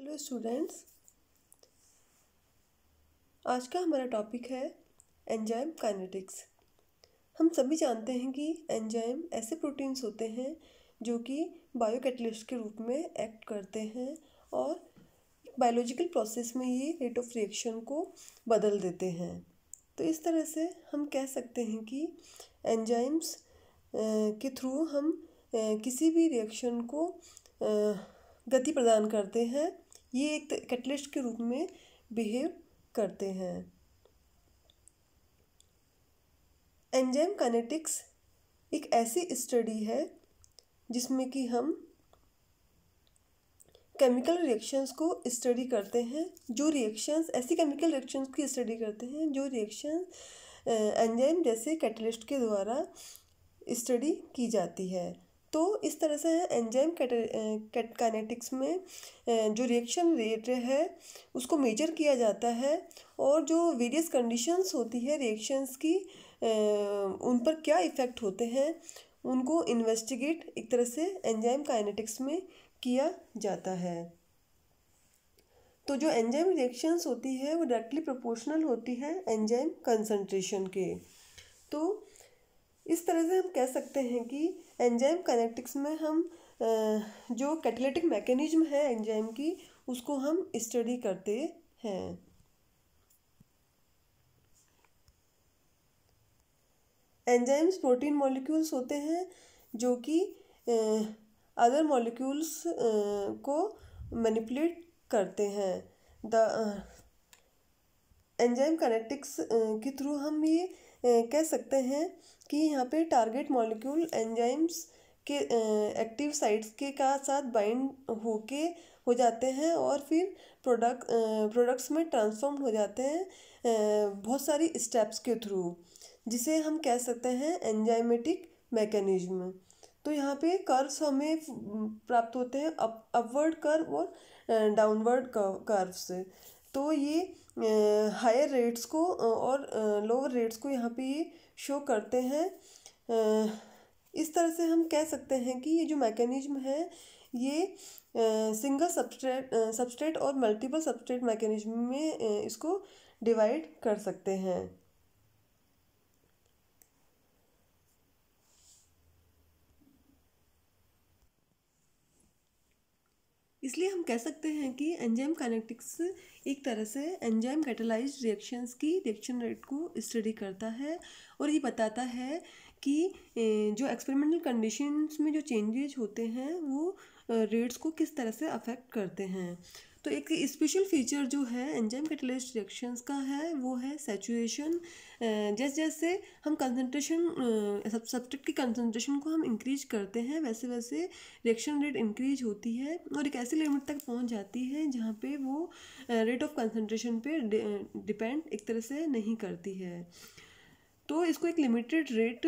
hello students आज का हमारा टॉपिक है एंजाइम काइनेटिक्स हम सभी जानते हैं कि एंजाइम ऐसे प्रोटीन्स होते हैं जो कि बायो कैटलिस्ट के रूप में एक्ट करते हैं और बायोलॉजिकल प्रोसेस में ये रेट ऑफ रिएक्शन को बदल देते हैं तो इस तरह से हम कह सकते हैं कि एंजाइम्स के थ्रू हम किसी भी रिएक्शन को गति प्रदान करते हैं ये एक कैटलिस्ट के रूप में बिहेव करते हैं एंजाइम काइनेटिक्स एक ऐसी स्टडी है जिसमें कि हम केमिकल रिएक्शंस को स्टडी करते हैं जो रिएक्शंस ऐसी केमिकल रिएक्शंस की स्टडी करते हैं जो रिएक्शन एंजाइम जैसे कैटलिस्ट के द्वारा स्टडी की जाती है तो इस तरह से एंजाइम कैट काइनेटिक्स में जो रिएक्शन रेट है उसको मेजर किया जाता है और जो वेरियस कंडीशंस होती है रिएक्शंस की उन पर क्या इफ़ेक्ट होते हैं उनको इन्वेस्टिगेट एक तरह से एंजाइम काइनेटिक्स में किया जाता है तो जो एंजाइम रिएक्शंस होती है वो डायरेक्टली प्रोपोर्शनल होती है एंजाइम कंसंट्रेशन के तो इस तरह से हम कह सकते हैं कि एंजाइम कनेक्टिक्स में हम जो कैटलेटिक मैकेनिज्म है एंजाइम की उसको हम स्टडी करते हैं एंजाइम्स प्रोटीन मॉलिक्यूल्स होते हैं जो कि अदर मॉलिक्यूल्स को मैनिपुलेट करते हैं द एंजाइम कनेक्टिक्स के थ्रू हम ये कह सकते हैं कि यहाँ पे टारगेट मॉलिक्यूल एंजाइम्स के एक्टिव साइट्स के का साथ बाइंड होके हो जाते हैं और फिर प्रोडक्ट प्रोडक्ट्स में ट्रांसफॉर्म हो जाते हैं बहुत सारी स्टेप्स के थ्रू जिसे हम कह सकते हैं एंजाइमेटिक मैकेनिज्म तो यहाँ पे कर्व्स हमें प्राप्त होते हैं अप अपवर्ड कर्व और डाउनवर्ड कर्व से तो ये हायर रेट्स को और लोअर रेट्स को यहाँ पे ये शो करते हैं इस तरह से हम कह सकते हैं कि ये जो मैकेनिज्म है ये सिंगल सबस्ट्रेट सबस्ट्रेट और मल्टीपल सबस्ट्रेट मैकेनिज्म में इसको डिवाइड कर सकते हैं इसलिए हम कह सकते हैं कि एंजाइम काइनेटिक्स एक तरह से एंजाइम कैटलाइज रिएक्शंस की रिएक्शन रेट को स्टडी करता है और ये बताता है कि जो एक्सपेरिमेंटल कंडीशंस में जो चेंजेज होते हैं वो रेट्स को किस तरह से अफेक्ट करते हैं तो एक स्पेशल फीचर जो है एंजाइम कैटलिस्ट रिएक्शंस का है वो है सेचुएशन जैसे जैसे हम कंसनट्रेशन सब सब्सट्रेट की कंसनट्रेशन को हम इंक्रीज करते हैं वैसे वैसे रिएक्शन रेट इंक्रीज होती है और एक ऐसी लिमिट तक पहुंच जाती है जहाँ पे वो रेट ऑफ कंसनट्रेशन पे डिपेंड एक तरह से नहीं करती है तो इसको एक लिमिटेड रेट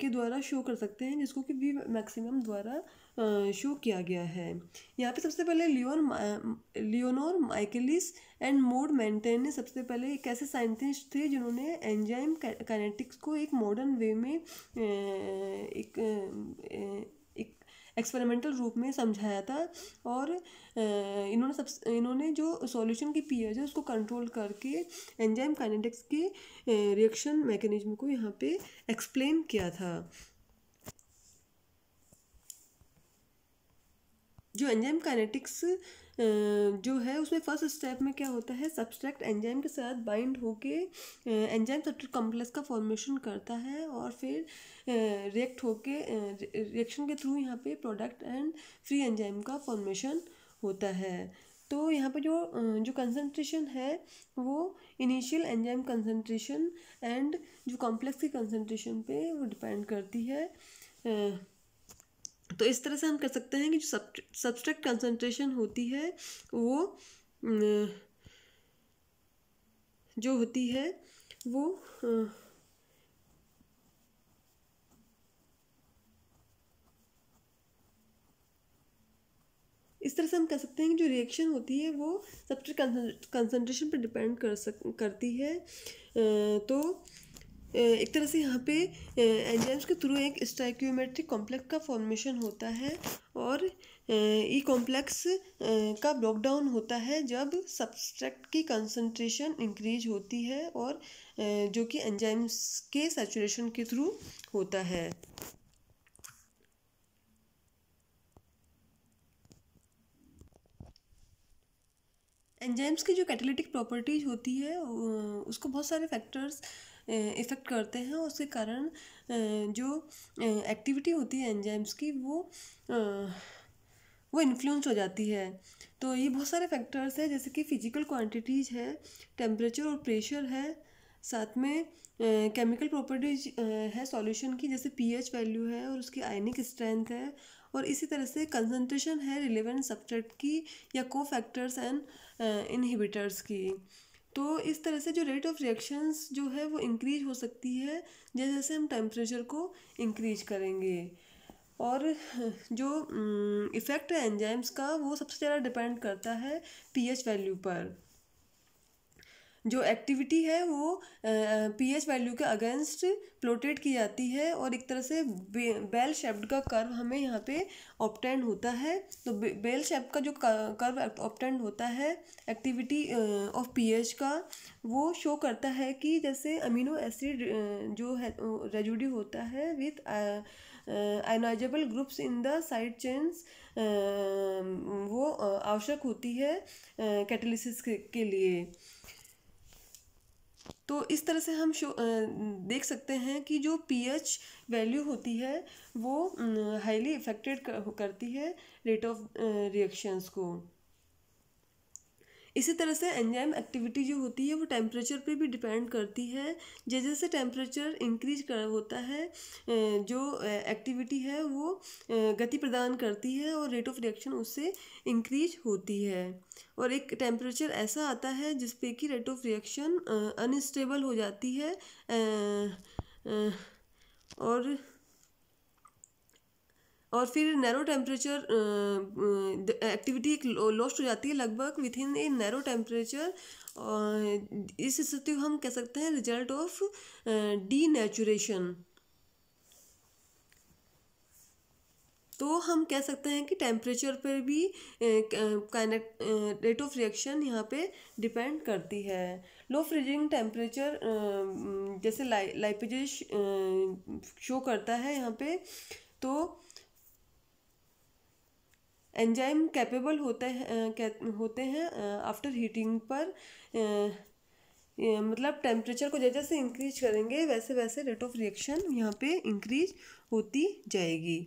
के द्वारा शो कर सकते हैं जिसको कि वी मैक्सिमम द्वारा शो किया गया है यहाँ पे सबसे पहले Leon Leonor Michaelis and Maud Menten ने सबसे पहले एक ऐसे साइंटिस्ट थे जिन्होंने एंजाइम कैनेटिक्स को एक मॉडर्न वे में एक, एक एक्सपेरिमेंटल रूप में समझाया था और इन्होंने सब इन्होंने जो सॉल्यूशन की पी है उसको कंट्रोल करके एंजाइम काइनेटिक्स के रिएक्शन मैकेनिज्म को यहाँ पे एक्सप्लेन किया था जो एंजाइम काइनेटिक्स जो है उसमें फर्स्ट स्टेप में क्या होता है सब्सट्रैक्ट एंजाइम के साथ बाइंड होके एंजाइम सब्सट्रैक्ट कॉम्प्लेक्स का फॉर्मेशन करता है और फिर रिएक्ट होके रिएक्शन के थ्रू यहाँ पे प्रोडक्ट एंड फ्री एंजाइम का फॉर्मेशन होता है तो यहाँ पे जो जो कंसंट्रेशन है वो इनिशियल एंजाइम कंसंट्रेशन एंड जो कॉम्प्लेक्स की कंसंट्रेशन पे वो डिपेंड करती है तो इस तरह से हम कह सकते हैं कि जो सब्सट्रैक्ट कंसंट्रेशन होती है वो जो होती है वो इस तरह से हम कह सकते हैं कि जो रिएक्शन होती है वो सबसे कंसंट्रेशन पर डिपेंड कर सक करती है तो एक तरह से यहाँ पे एंजाइम्स के थ्रू एक स्टाइक्योमेट्रिक कॉम्प्लेक्स का फॉर्मेशन होता है और ई कॉम्प्लेक्स e का ब्लॉकडाउन होता है जब सब्सट्रैक्ट की कंसंट्रेशन इंक्रीज होती है और जो कि एंजाइम्स के सेचुरेशन के थ्रू होता है एंजाइम्स की जो कैटालिटिक प्रॉपर्टीज होती है उसको बहुत सारे फैक्टर्स इफ़ेक्ट करते हैं उसके कारण जो एक्टिविटी होती है एंजाइम्स की वो वो इन्फ्लुएंस हो जाती है तो ये बहुत सारे फैक्टर्स हैं जैसे कि फिजिकल क्वांटिटीज है टेम्परेचर और प्रेशर है साथ में केमिकल प्रॉपर्टीज है सॉल्यूशन की जैसे पीएच वैल्यू है और उसकी आयनिक स्ट्रेंथ है और इसी तरह से कंसनट्रेशन है रिलेवेंट सब्जेक्ट की या को फैक्टर्स एंड इनहिबिटर्स की तो इस तरह से जो रेट ऑफ रिएक्शंस जो है वो इंक्रीज हो सकती है जैसे जैसे हम टेम्परेचर को इंक्रीज करेंगे और जो इफ़ेक्ट mm, है एंजाइम्स का वो सबसे ज़्यादा डिपेंड करता है पीएच वैल्यू पर जो एक्टिविटी है वो पीएच वैल्यू के अगेंस्ट प्लॉटेड की जाती है और एक तरह से बे, बेल शेप्ड का कर्व हमें यहाँ पे ऑप्टेंड होता है तो बे, बेल शेप का जो कर्व ऑप्टेंड होता है एक्टिविटी ऑफ पीएच का वो शो करता है कि जैसे अमीनो एसिड जो है रेजुडी होता है with ionizable groups in the side chains वो आवश्यक होती है कैटलिसिस के, के लिए तो इस तरह से हम शो देख सकते हैं कि जो पीएच वैल्यू होती है वो हाईली इफेक्टेड करती है रेट ऑफ रिएक्शंस को इसी तरह से एंजाइम एक्टिविटी जो होती है वो टेम्परेचर पे भी डिपेंड करती है जैसे जैसे टेम्परेचर इंक्रीज कर होता है जो एक्टिविटी है वो गति प्रदान करती है और रेट ऑफ रिएक्शन उससे इंक्रीज होती है और एक टेम्परेचर ऐसा आता है जिस पे कि रेट ऑफ रिएक्शन अनस्टेबल हो जाती है और और फिर नैरो टेम्परेचर एक्टिविटी एक लॉस्ट हो जाती है लगभग within a narrow temperature इस स्थिति को हम कह सकते हैं रिजल्ट ऑफ डी नेचुरेशन तो हम कह सकते हैं कि टेम्परेचर पर भी रेट ऑफ रिएक्शन यहाँ पे डिपेंड करती है लो फ्रीजिंग टेम्परेचर जैसे लाइपेज शो करता है यहाँ पे तो एंजाइम कैपेबल होते हैं होते हैं आफ्टर हीटिंग पर मतलब टेम्परेचर को जैसे जैसे इंक्रीज करेंगे वैसे वैसे रेट ऑफ रिएक्शन यहाँ पे इंक्रीज होती जाएगी